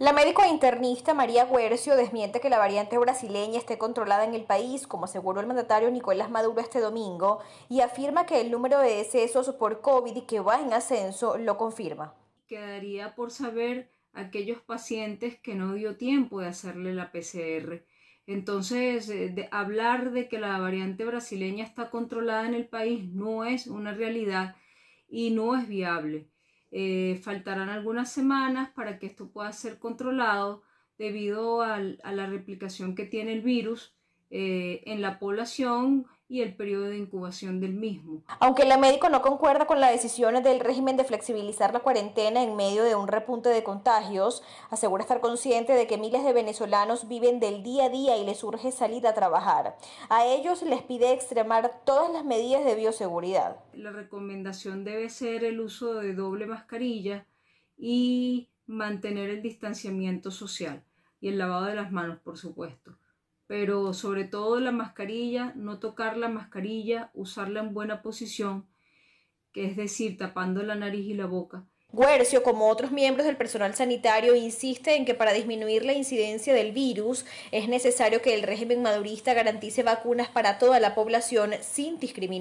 La médico internista María Guercio desmiente que la variante brasileña esté controlada en el país, como aseguró el mandatario Nicolás Maduro este domingo, y afirma que el número de decesos por COVID y que va en ascenso lo confirma. Quedaría por saber aquellos pacientes que no dio tiempo de hacerle la PCR. Entonces, eh, hablar de que la variante brasileña está controlada en el país no es una realidad y no es viable. Eh, faltarán algunas semanas para que esto pueda ser controlado debido a la replicación que tiene el virus eh, en la población y el periodo de incubación del mismo. Aunque la médico no concuerda con las decisiones del régimen de flexibilizar la cuarentena en medio de un repunte de contagios, asegura estar consciente de que miles de venezolanos viven del día a día y les urge salir a trabajar. A ellos les pide extremar todas las medidas de bioseguridad. La recomendación debe ser el uso de doble mascarilla y mantener el distanciamiento social y el lavado de las manos, por supuesto pero sobre todo la mascarilla, no tocar la mascarilla, usarla en buena posición, que es decir, tapando la nariz y la boca. Guercio, como otros miembros del personal sanitario, insiste en que para disminuir la incidencia del virus es necesario que el régimen madurista garantice vacunas para toda la población sin discriminación.